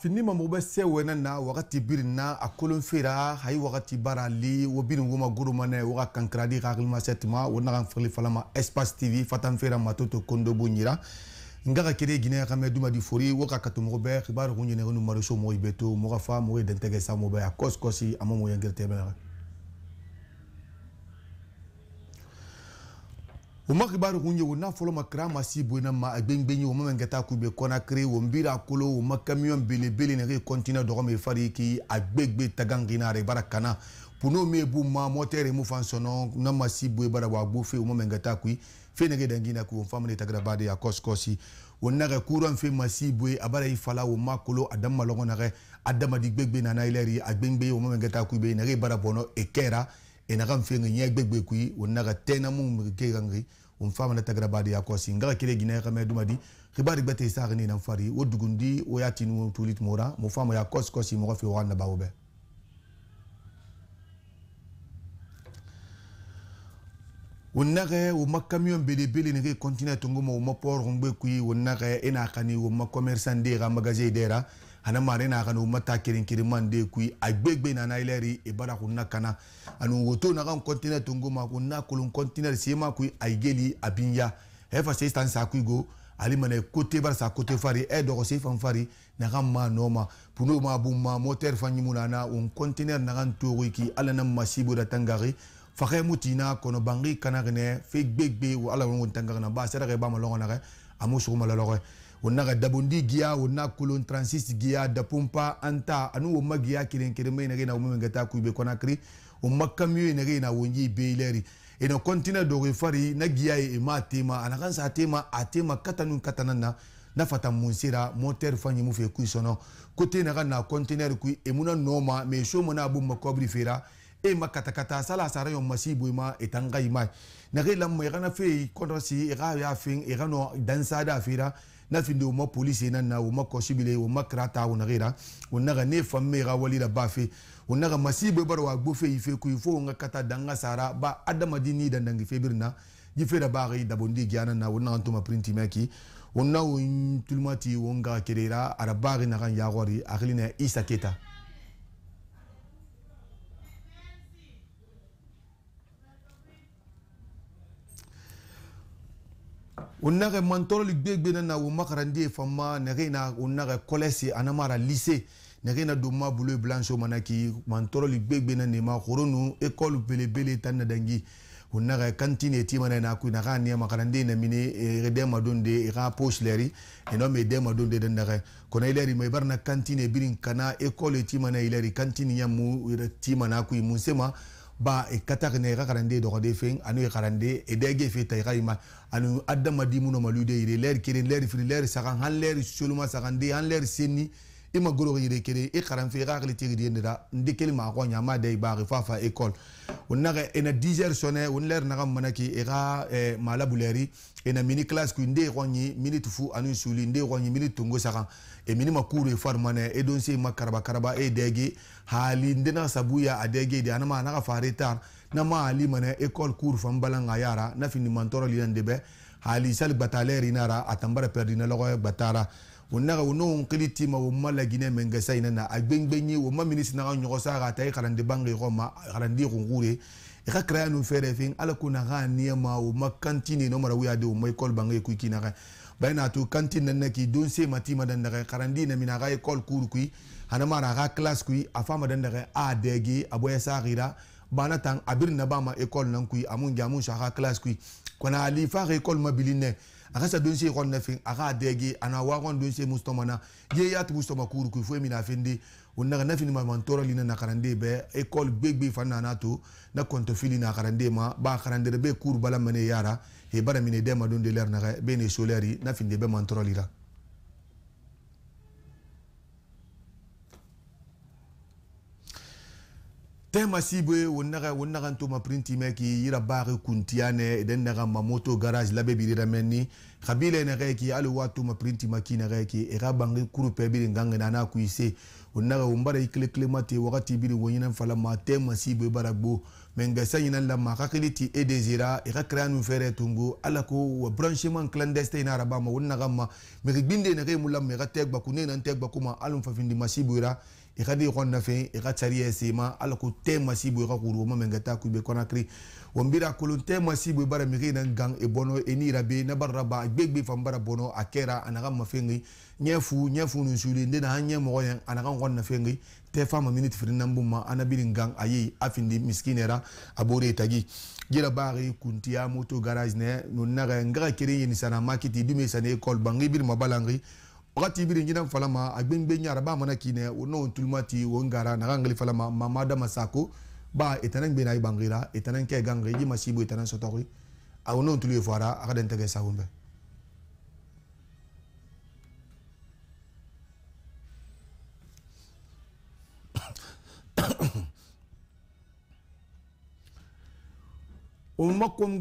fini ma mɔgɔ bɛ se wɛnɛ na wagati biri na a kolon fera hayi wagati baara li wo bini woma goromane waga kankradi ka hakilimasɛ tuma wo naga fagili falama espace tv fatan fera mato to kondo bo ɲira nga ka kede guinea kamɛ duma di fori wo ka kato mɔgɔ bɛ xibaru kun ɲɛnɛgɛ nu mariso mɔgɔ i bɛ to mɔgɔ fa mɔgɔ ye dɛntɛgɛ sa mɔgɔ bɛ a kɔsikɔsi a ma mɔgɔ yɛngɛrɛtɛ bɛnaga woma kibari kun ye wo n'a fɔlɔ ma kira ma si boyina ma a gbengbe ye woma mɛn ka taa kube kɔnakiri wo nbira kolo woma kamiyɔn belebele ne ke kɔntinɛ dɔgɔ me fari ki a gbegbe tagangina re bara kana puno me bu ma mɔtɛre mu fan sɔnɔ n'a ma si boye bara wa gbo fe woma mɛn ka taa kui fe nege dangina ku wonfa mene tagira bade ya kɔsikɔsi wo nage kuran fe ma si boye a bara i fala wo ma kolo a dama lɔgɔ nage adamadi gbegbe nana ilɛri a gbengbe woma mɛn ka taa kui be nege bara bɔnɔ e kɛra e naga mfe nge nyɛ gbegbe kui wo naga tɛna mu mege ke gangi umfama na tagara badi ya kosi ngaka kile gina kama dumadi khibari bate isagni na mfari wo dugundi wo yatinu tulit mora mu fama ya kosi kosi mo fi wana bawobe wo nagɛ wo ma camion belebele ne ke continue tongo ma wo ma port ngbe kui wo nagɛ ena kani wo ma commerçant de ga magasin de ra ana mare na kana umata kirin kirin man de kui agbegbe na na ileri e bara kunna kana anu woto na kan continent tungu ma kunna kulun continent sema kui aigeli abinya hefa se stan sa kui go ali mana kote bara sa kote fari e dogo se fan fari na kan ma no ma puno ma bu ma moteur fan yimu na na un continent na kan to ki ala na masibu da tangari fakɛ mu tina kɔnɔ bangi kana kɛnɛ fe gbegbe ala wɔn tangari na ba sɛrɛ ba ma lɔgɔ na kɛ a mu suguma la lɔgɔ o dabondi giya o kolon 36 giya dapumpa anta ani o giya kelen kelen ma inage na kuibe konakiri o ma kamiyo inage na o ina kɔntinɛ dɔgɔ fari na giya ye ma tema a sa tema a katanu katana na fata mun sera motɛri fa ɲimu kote na ka na kɔntinɛri emuna nɔ ma mais na bo ma fera e ma sala sara yon masi bo etanga imai na ke lamu e, e fe kontrasi e ka e ya fin e kana dansa fera na finde wo ma polisi na na wo ma kɔsi bile wo ma kira ta wo nage ra wo naga ne fami me ka wali la ba fe wo naga masibe bara wa gbo fe yi fe kuyi fo nga kata danga sara ba adamadi ni dandangi fe birna ji fe da ba ga dabondi gyana na wo naga tuma printi meki wo na wo tulmati wo nga kerera ara ba ga na kan yagori akili na isa keta unaxe mantoroli gbegbena na womaxarandi ye fanma nexena unaxe kolese anamara lise nexena donma bulo e blanche manaki mantoroli gbegbena nema xoronu école belebele tan nadangi unaxe kantine e timana na kui naxa ne maxarandi na mine edema donde ixa pochleri enome edema donde dandaxe kono ileri ma ibarna e kantine birin kana école timana ileri kantine yamu timana kui mun sema ba e kata ne ra karande e do de fen anu e karande e dege fe tay kayma e anu adama di muno malude ile ler kirin ler fri ler sakan han ler suluma sakan de han ler senni E e e i ma goloko yire kere i xaranfe i xa xili tigi diyen dira ndi keli ma xo ñama de i baxi fa fa école on naxe ena 10 heures sonne on leer naxa manaki i xa eh, ma labuleri ena mini classe kui nde i xo ñi minute fu ani suli nde i xo ñi minute tungu saxan e mini ma cour i farmane i don si ma karaba karaba e degi haali nde naxa sabuya a degi di anama naxa fa retard nama ali mane école cour fan balanga yara nafini mantoro linan debe haali sali gbata leer inara atambara perdina loxo gbatara wonaga wono onkeli tima woma lagine mengesa ina na agbengbenye woma minisi naga nyogosa aga ta ikalandi bange goma ikalandi kungure ika kraya nu fere fin ala kuna ga niyama woma kantini no mara wiade woma ikol bange kuiki naga bayna to kantini nanna ki don se matima dan daga karandi na mina ga ikol kuru kui hana mara ga class kui afama dan daga a dege aboya sagira bana tan abir na bama ikol nan kui amun jamun shaha class kui kona ali fa ga ikol mabiline aka sa donse ye kɔnɔna fɛn a k'a dɛɛ ge a na waa kɔni donse mustɔma na ye y'a tugu sɔma kuuru kun foyi min na a fɛn de o naga na fini ma man tɔɔrɔ lina na karanden e bɛɛ ekɔli gbegbe fan na n'a to na kɔntɔ fili na karanden e ma ba karandere bɛ kuuru bala mɛne yara he bara mine dɛ ma don de lɛri naga bɛ ne solɛri na fini de bɛ man tɔɔrɔ lira tema sibe wonnaga wonnaga ntoma printi meki yira bare kuntiane den naga mamoto garage labe bi ramenni khabile ne gaki alu watu ma printi makina gaki e gabangi kurupe bi nganga na na kuise wonnaga wombara ikle klemati wakati bi wonyina fala ma tema sibe baragbo menga sanyina la ma kakiliti e desira e kakranu fere tungu ala ko branchement clandestin araba ma wonnaga ma mi gbinde ne gay mulam me gategba kunena tegba kuma alum fafindi masibura i e ka di i kɔni nafɛn i ka cari yɛ se ma ala ko tɛ ma si bo i ka kuru o ma mɛn ka taa kube kɔnakiri wa nbira kolon tɛ ma si bo e i bara mi ka ina gan e, e bɔnɔ e ni rabe na bara raba gbegbe fan bara bɔnɔ a kɛra a na ka mafɛn ŋi ɲɛ fu ɲɛ fu nu suli n dena an ɲɛ mɔgɔ yɛ a na ka n kɔni nafɛn ŋi tɛ fa ma miniti firi nan bo ma ana biri gan a ye a fin di miskinɛra a b'o de tagi jira baari kuntiya moto garage nɛ no naga nga ka kere yenisana makiti dume sane ekɔli bangi biri ma balangi wakati ibiri ngina falama agbengbe nyara ba mana kine no tulmati wongara na gangali falama mamada masako ba etanan gbe na ibangira etanan ke gangre ji masibo etanan sotori awu no tulu fara akada ntege sawumbe o makom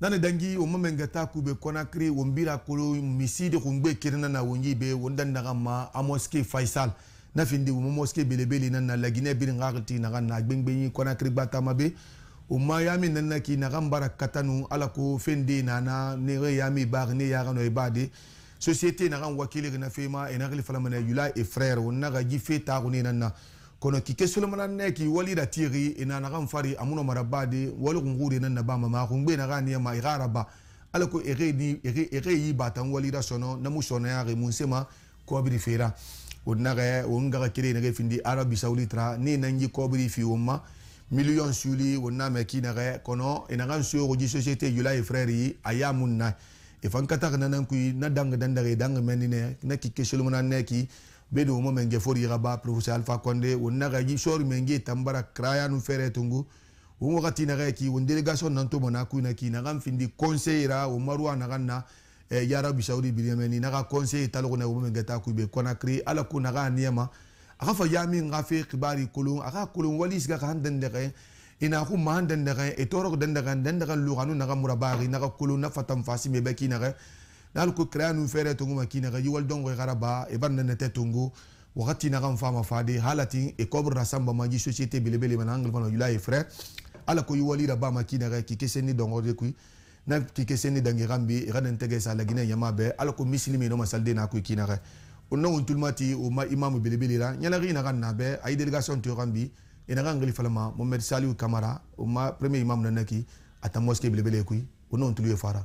nani dangi wo mamenga ta kube konakri wo mbira kolo miside ko ngbe kirina na wonyi be wonda naga ma amoske faisal na finde wo moske belebele na na lagine bir ngakti naga na gbengbe yi konakri bata mabe o ma yami nanna ki naga mbara katanu ala ko fende nana ne re yami bar ne yaga no ibade société naga wakile na fema enagli fala mana yula e frère wonna ga gife ta ko ne nanna kono kike solomana neki wali da tiri ina e na kan fari amuna marabade wali kungure nan na ba ma kun e gbe na kan ya ma igaraba ala ko ere ni ere ere yi batan wali da sono na mu sono ya re mun sema ko bi fera odna ga wonga ga kire e na ga findi arabi saudi tra ni nan yi ko bi fi umma million suli wonna me ki na ga kono ina kan so ko ji societe yula e frère yi ayamun na e fan kata na nan ku na dang dang da ga dang menine na kike solomana neki be dugumo men ge fori yiga professeur alpha konde wonna ga gi sori men ge tambara kraya nu fere tungu wo wakati na ga ki won delegation nan to mona ku na ki na gam findi conseillera o marwa na ganna e eh, ya rabbi saudi bilyameni na ga conseil talo na wo men ge ta ku be konakri ala ku na ga niyama aga fa yami nga fe kibari kulun aga kulun wali siga ka handan de ga ina ku ma handan de ga e toro dan da ga dan da ga lu ga nu na ga murabari na ga kulun na fatam fasi me be ki na ga dal ko kra nu fere to nguma kina ga yiwal dongo garaba e ban na te tongo wakati na kan fama fade halati e kobra samba maji société belebele man angle fana yula e frère ala ko yiwali raba ma kina ga ki keseni dongo de kui na ki keseni dangi rambi e gadan tege sa la gine yama ala ko muslimi no masalde na ku kina ga onna won tulmati o ma imamu belebele la nyala gina kan na be ay délégation to rambi ina kan ngali falama mohammed saliu kamara o ma premier imam na naki ata mosquée belebele kui onna won tulu e fara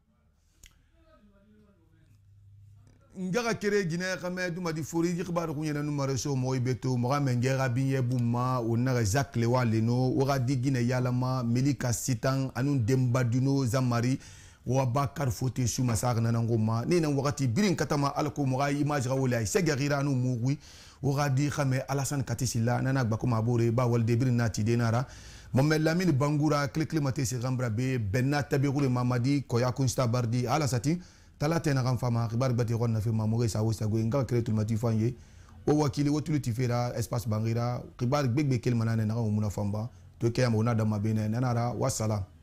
ngaka kere gine kame duma di fori ji khabar ko nyena numare so moy beto mo game ngera binye buma wona ga zakle waleno wora di gine yalama melika sitan anun demba duno zamari wa bakar fote su masar na nango ma ne nan wakati birin katama alko mo ga image ga wala se garira no mugui wora di kame alasan katisila nana gba ko mabore ba walde birin nati denara mohamed lamine bangura kile kile mate se gambra be benna tabe ko mamadi koya kunsta bardi alasati tala tena kan fama kibar bati kon nafi ma moge sa wosta go nga kele tul mati fanye o wakili wotu tifera espace bangira kibar gbegbe kel manane na muna famba to kema ona dama bene nanara wassalam